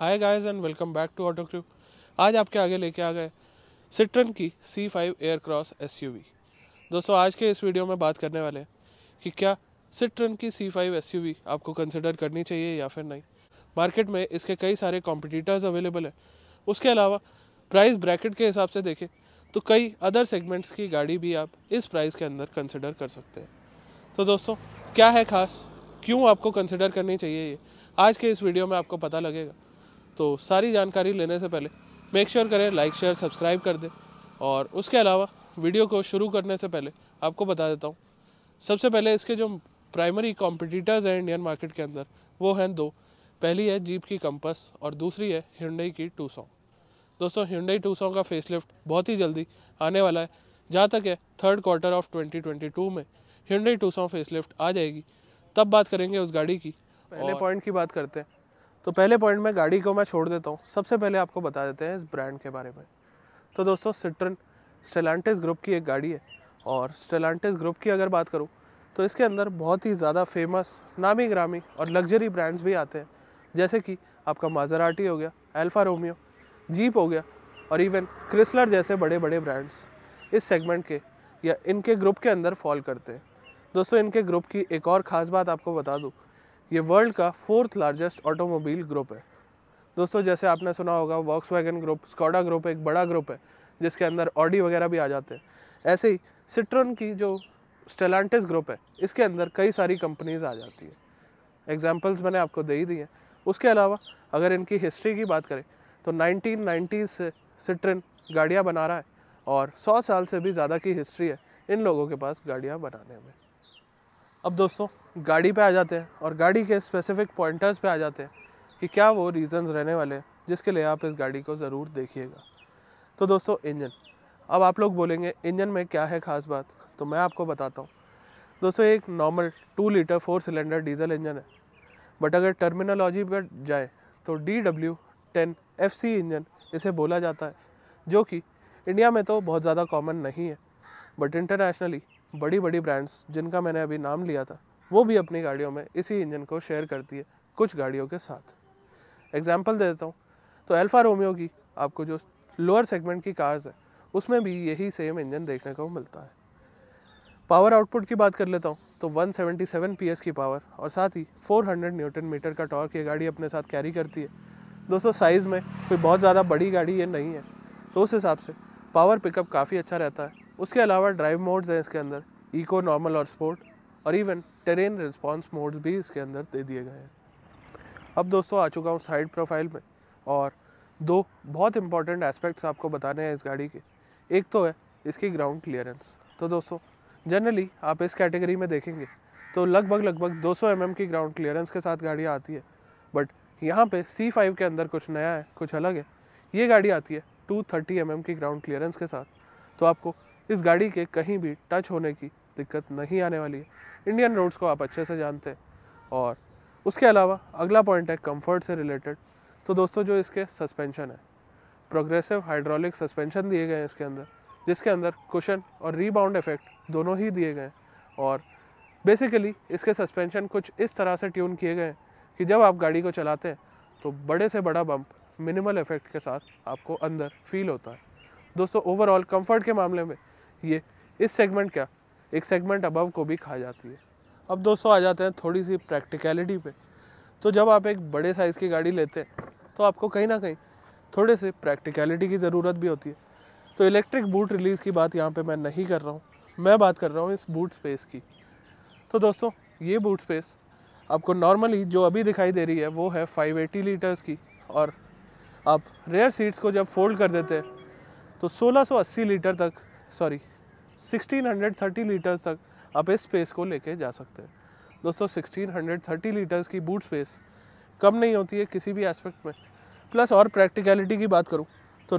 hi guys and welcome back to auto crip आज आपके आगे लेके आ गए सिट्रन की C five Aircross S दोस्तों आज के इस वीडियो में बात करने वाले हैं कि क्या सिट्रन की सी फाइव एस आपको कंसिडर करनी चाहिए या फिर नहीं मार्केट में इसके कई सारे कॉम्पिटिटर्स अवेलेबल हैं उसके अलावा प्राइस ब्रैकेट के हिसाब से देखें तो कई अदर सेगमेंट्स की गाड़ी भी आप इस प्राइस के अंदर कंसिडर कर सकते हैं तो दोस्तों क्या है खास क्यों आपको कंसिडर करनी चाहिए ये आज के इस वीडियो में आपको पता लगेगा तो सारी जानकारी लेने से पहले मेक श्योर करें लाइक शेयर सब्सक्राइब कर दें और उसके अलावा वीडियो को शुरू करने से पहले आपको बता देता हूँ सबसे पहले इसके जो प्राइमरी कॉम्पिटिटर्स हैं इंडियन मार्केट के अंदर वो हैं दो पहली है जीप की कंपस और दूसरी है हिंडई की टू सौ दोस्तों हिंडई टू सौ का फेस बहुत ही जल्दी आने वाला है जहाँ तक है थर्ड क्वार्टर ऑफ 2022 में हिंडई टू सौ फेसलिफ्ट आ जाएगी तब बात करेंगे उस गाड़ी की पहले पॉइंट की बात करते हैं तो पहले पॉइंट में गाड़ी को मैं छोड़ देता हूँ सबसे पहले आपको बता देते हैं इस ब्रांड के बारे में तो दोस्तों सिट्रन स्टेलांटिस ग्रुप की एक गाड़ी है और स्टेलांटिस ग्रुप की अगर बात करूँ तो इसके अंदर बहुत ही ज़्यादा फेमस नामी ग्रामी और लग्जरी ब्रांड्स भी आते हैं जैसे कि आपका माजराटी हो गया एल्फ़ा रोमियो जीप हो गया और इवन क्रिसलर जैसे बड़े बड़े ब्रांड्स इस सेगमेंट के या इनके ग्रुप के अंदर फॉल करते हैं दोस्तों इनके ग्रुप की एक और ख़ास बात आपको बता दूँ ये वर्ल्ड का फोर्थ लार्जेस्ट ऑटोमोबाइल ग्रुप है दोस्तों जैसे आपने सुना होगा Volkswagen group Skoda group एक बड़ा ग्रुप है जिसके अंदर ऑडी वगैरह भी आ जाते हैं ऐसे ही सिट्रन की जो स्टेलांटिस ग्रुप है इसके अंदर कई सारी कंपनीज आ जाती है एग्जाम्पल्स मैंने आपको दे ही दी हैं उसके अलावा अगर इनकी हिस्ट्री की बात करें तो नाइनटीन से सिट्रन गाड़ियाँ बना रहा है और 100 साल से भी ज़्यादा की हिस्ट्री है इन लोगों के पास गाड़ियाँ बनाने में अब दोस्तों गाड़ी पे आ जाते हैं और गाड़ी के स्पेसिफिक पॉइंटर्स पे आ जाते हैं कि क्या वो रीज़न्स रहने वाले हैं जिसके लिए आप इस गाड़ी को ज़रूर देखिएगा तो दोस्तों इंजन अब आप लोग बोलेंगे इंजन में क्या है ख़ास बात तो मैं आपको बताता हूँ दोस्तों एक normal two litre four cylinder diesel engine है बट अगर टर्मिनोलॉजी पर जाए तो D W ten F C engine इसे बोला जाता है जो कि इंडिया में तो बहुत ज़्यादा कॉमन नहीं है बट इंटरनेशनली बड़ी बड़ी ब्रांड्स जिनका मैंने अभी नाम लिया था वो भी अपनी गाड़ियों में इसी इंजन को शेयर करती है कुछ गाड़ियों के साथ एग्जाम्पल दे देता हूँ तो एल्फ़ा रोमियो की आपको जो लोअर सेगमेंट की कार्स है उसमें भी यही सेम इंजन देखने को मिलता है पावर आउटपुट की बात कर लेता हूँ तो 177 पीएस की पावर और साथ ही 400 न्यूटन मीटर का टॉर्क ये गाड़ी अपने साथ कैरी करती है दोस्तों साइज़ में कोई बहुत ज़्यादा बड़ी गाड़ी ये नहीं है तो उस हिसाब से पावर पिकअप काफ़ी अच्छा रहता है उसके अलावा ड्राइव मोड्स हैं इसके अंदर इको नॉर्मल और स्पोर्ट और इवन टेरेन रिस्पॉन्स मोड्स भी इसके अंदर दे दिए गए हैं अब दोस्तों आ चुका हूँ साइड प्रोफाइल में और दो बहुत इंपॉर्टेंट एस्पेक्ट्स आपको बताने हैं इस गाड़ी के एक तो है इसकी ग्राउंड क्लियरेंस तो दोस्तों जनरली आप इस कैटेगरी में देखेंगे तो लगभग लगभग 200 सौ mm की ग्राउंड क्लियरेंस के साथ गाड़ियाँ आती है बट यहाँ पे C5 के अंदर कुछ नया है कुछ अलग है ये गाड़ी आती है 230 थर्टी mm की ग्राउंड क्लियरेंस के साथ तो आपको इस गाड़ी के कहीं भी टच होने की दिक्कत नहीं आने वाली है इंडियन रोड्स को आप अच्छे से जानते हैं और उसके अलावा अगला पॉइंट है कंफर्ट से रिलेटेड तो दोस्तों जो इसके सस्पेंशन है प्रोग्रेसिव हाइड्रोलिक सस्पेंशन दिए गए हैं इसके अंदर जिसके अंदर कुशन और रीबाउंड इफेक्ट दोनों ही दिए गए हैं और बेसिकली इसके सस्पेंशन कुछ इस तरह से ट्यून किए गए हैं कि जब आप गाड़ी को चलाते हैं तो बड़े से बड़ा बम्प मिनिमल इफेक्ट के साथ आपको अंदर फील होता है दोस्तों ओवरऑल कंफर्ट के मामले में ये इस सेगमेंट क्या एक सेगमेंट अबव को भी खा जाती है अब दोस्तों आ जाते हैं थोड़ी सी प्रैक्टिकलिटी पे तो जब आप एक बड़े साइज़ की गाड़ी लेते हैं तो आपको कहीं ना कहीं थोड़े से प्रैक्टिकलिटी की ज़रूरत भी होती है तो इलेक्ट्रिक बूट रिलीज़ की बात यहाँ पे मैं नहीं कर रहा हूँ मैं बात कर रहा हूँ इस बूट स्पेस की तो दोस्तों ये बूट स्पेस आपको नॉर्मली जो अभी दिखाई दे रही है वो है एटी लीटर्स की और आप रेयर सीट्स को जब फोल्ड कर देते हैं तो 1680 लीटर तक सॉरी 1630 लीटर्स तक आप इस स्पेस को लेके जा सकते हैं दोस्तों 1630 लीटर्स की बूट स्पेस कम नहीं होती है किसी भी एस्पेक्ट में प्लस और प्रैक्टिकलिटी की बात करूँ तो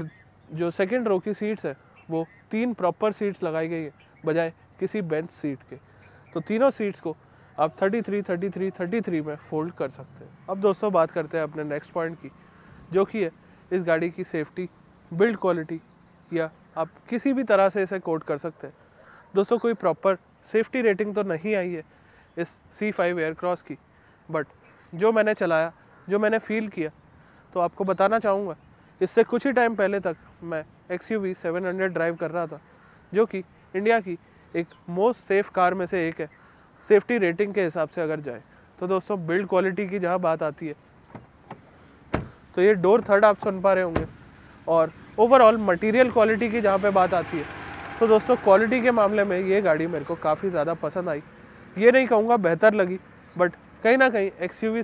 जो सेकेंड रो की सीट्स है वो तीन प्रॉपर सीट्स लगाई गई है बजाय किसी बेंच सीट के तो तीनों सीट्स को आप 33, 33, 33 में फोल्ड कर सकते हैं अब दोस्तों बात करते हैं अपने नेक्स्ट पॉइंट की जो कि है इस गाड़ी की सेफ्टी बिल्ड क्वालिटी या आप किसी भी तरह से इसे कोट कर सकते हैं दोस्तों कोई प्रॉपर सेफ्टी रेटिंग तो नहीं आई है इस सी फाइव एयरक्रॉस की बट जो मैंने चलाया जो मैंने फील किया तो आपको बताना चाहूँगा इससे कुछ ही टाइम पहले तक मैं X U V seven hundred drive कर रहा था जो कि इंडिया की एक मोस्ट सेफ कार में से एक है सेफ्टी रेटिंग के हिसाब से अगर जाए तो दोस्तों बिल्ड क्वालिटी की जहाँ बात आती है तो ये डोर थर्ड आप सुन पा रहे होंगे और ओवरऑल मटेरियल क्वालिटी की जहाँ पे बात आती है तो दोस्तों क्वालिटी के मामले में ये गाड़ी मेरे को काफ़ी ज़्यादा पसंद आई ये नहीं कहूँगा बेहतर लगी बट कहीं ना कहीं एक्स यू वी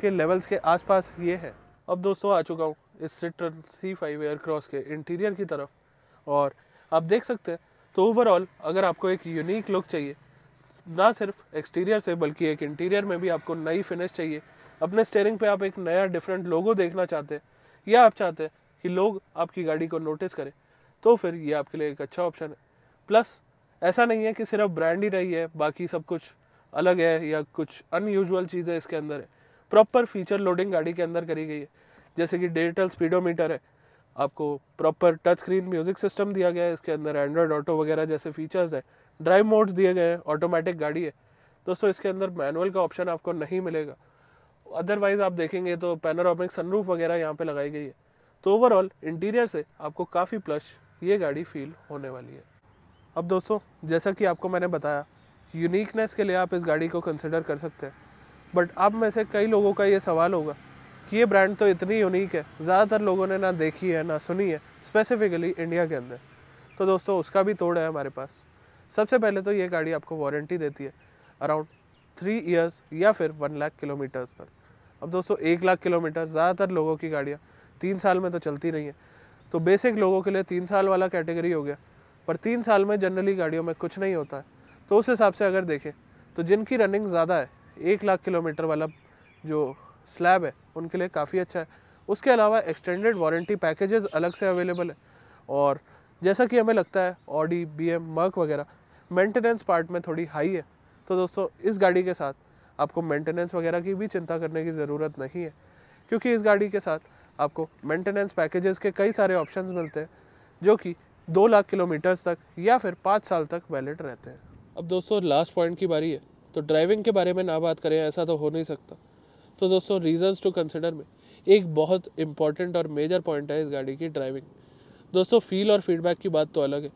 के लेवल्स के आसपास ये है अब दोस्तों आ चुका हूँ इस Citroen C five Aircross के इंटीरियर की तरफ और आप देख सकते हैं तो ओवरऑल अगर आपको एक यूनिक लुक चाहिए ना सिर्फ एक्सटीरियर से बल्कि एक इंटीरियर में भी आपको नई फिनिश चाहिए अपने स्टेयरिंग पे आप एक नया डिफरेंट लोगो देखना चाहते हैं या आप चाहते हैं कि लोग आपकी गाड़ी को नोटिस करें तो फिर ये आपके लिए एक अच्छा ऑप्शन है प्लस ऐसा नहीं है कि सिर्फ ब्रांड ही रही है बाकी सब कुछ अलग है या कुछ अनयूजल चीज़ें इसके अंदर है प्रॉपर फीचर लोडिंग गाड़ी के अंदर करी गई है जैसे कि डिजिटल स्पीडोमीटर है आपको proper touch screen music system दिया गया है इसके अंदर एंड्रॉयड ऑटो वगैरह जैसे फीचर्स है ड्राइव मोड्स दिए गए हैं ऑटोमेटिक गाड़ी है दोस्तों इसके अंदर मैनुअल का ऑप्शन आपको नहीं मिलेगा अदरवाइज़ आप देखेंगे तो पैनोरामिक सनरूफ वगैरह यहाँ पे लगाई गई है तो ओवरऑल इंटीरियर से आपको काफ़ी प्लश ये गाड़ी फील होने वाली है अब दोस्तों जैसा कि आपको मैंने बताया यूनिकनेस के लिए आप इस गाड़ी को कंसिडर कर सकते हैं बट आप में से कई लोगों का ये सवाल होगा कि ये ब्रांड तो इतनी यूनिक है ज़्यादातर लोगों ने ना देखी है ना सुनी है स्पेसिफिकली इंडिया के अंदर तो दोस्तों उसका भी तोड़ है हमारे पास सबसे पहले तो ये गाड़ी आपको वारंटी देती है अराउंड थ्री ईयर्स या फिर वन लाख किलोमीटर्स तक अब दोस्तों एक लाख किलोमीटर ज़्यादातर लोगों की गाड़ियाँ तीन साल में तो चलती नहीं है तो बेसिक लोगों के लिए तीन साल वाला कैटेगरी हो गया पर तीन साल में जनरली गाड़ियों में कुछ नहीं होता है तो उस हिसाब से अगर देखें तो जिनकी रनिंग ज़्यादा है एक लाख किलोमीटर वाला जो स्लैब है उनके लिए काफ़ी अच्छा है उसके अलावा एक्सटेंडेड वारंटी पैकेजेस अलग से अवेलेबल है और जैसा कि हमें लगता है ऑडी बी एम मर्क वगैरह मेंटेनेंस पार्ट में थोड़ी हाई है तो दोस्तों इस गाड़ी के साथ आपको मेंटेनेंस वगैरह की भी चिंता करने की ज़रूरत नहीं है क्योंकि इस गाड़ी के साथ आपको मेंटेनेंस पैकेजेस के कई सारे ऑप्शन मिलते हैं जो कि दो लाख किलोमीटर्स तक या फिर पाँच साल तक वैलिड रहते हैं अब दोस्तों लास्ट पॉइंट की बारी है तो ड्राइविंग के बारे में ना बात करें ऐसा तो हो नहीं सकता तो दोस्तों रीजंस टू कंसिडर में एक बहुत इंपॉर्टेंट और मेजर पॉइंट है इस गाड़ी की ड्राइविंग दोस्तों फील और फीडबैक की बात तो अलग है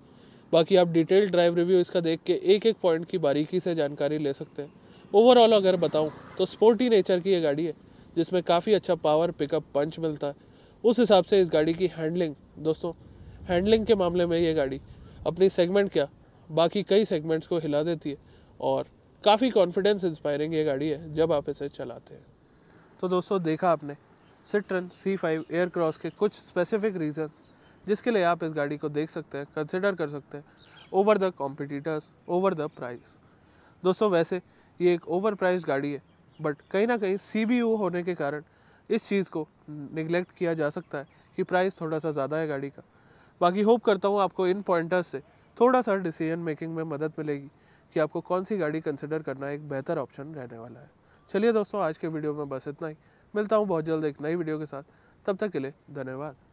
बाकी आप डिटेल ड्राइव रिव्यू इसका देख के एक एक पॉइंट की बारीकी से जानकारी ले सकते हैं ओवरऑल अगर बताऊँ तो स्पोर्टी नेचर की ये गाड़ी है जिसमें काफ़ी अच्छा पावर पिकअप पंच मिलता है उस हिसाब से इस गाड़ी की हैंडलिंग दोस्तों हैंडलिंग के मामले में ये गाड़ी अपनी सेगमेंट क्या बाकी कई सेगमेंट्स को हिला देती है और काफ़ी कॉन्फिडेंस इंस्पायरिंग ये गाड़ी है जब आप इसे चलाते हैं तो दोस्तों देखा आपने Citroen C five Aircross के कुछ स्पेसिफिक रीजन जिसके लिए आप इस गाड़ी को देख सकते हैं कंसिडर कर सकते हैं over the competitors over the price दोस्तों वैसे ये एक ओवर प्राइज गाड़ी है बट कहीं ना कहीं सी होने के कारण इस चीज़ को निगलेक्ट किया जा सकता है कि प्राइस थोड़ा सा ज़्यादा है गाड़ी का बाकी होप करता हूँ आपको इन पॉइंटर्स से थोड़ा सा डिसीजन मेकिंग में मदद मिलेगी कि आपको कौन सी गाड़ी कंसिडर करना एक बेहतर ऑप्शन रहने वाला है चलिए दोस्तों आज के वीडियो में बस इतना ही मिलता हूँ बहुत जल्द एक नई वीडियो के साथ तब तक के लिए धन्यवाद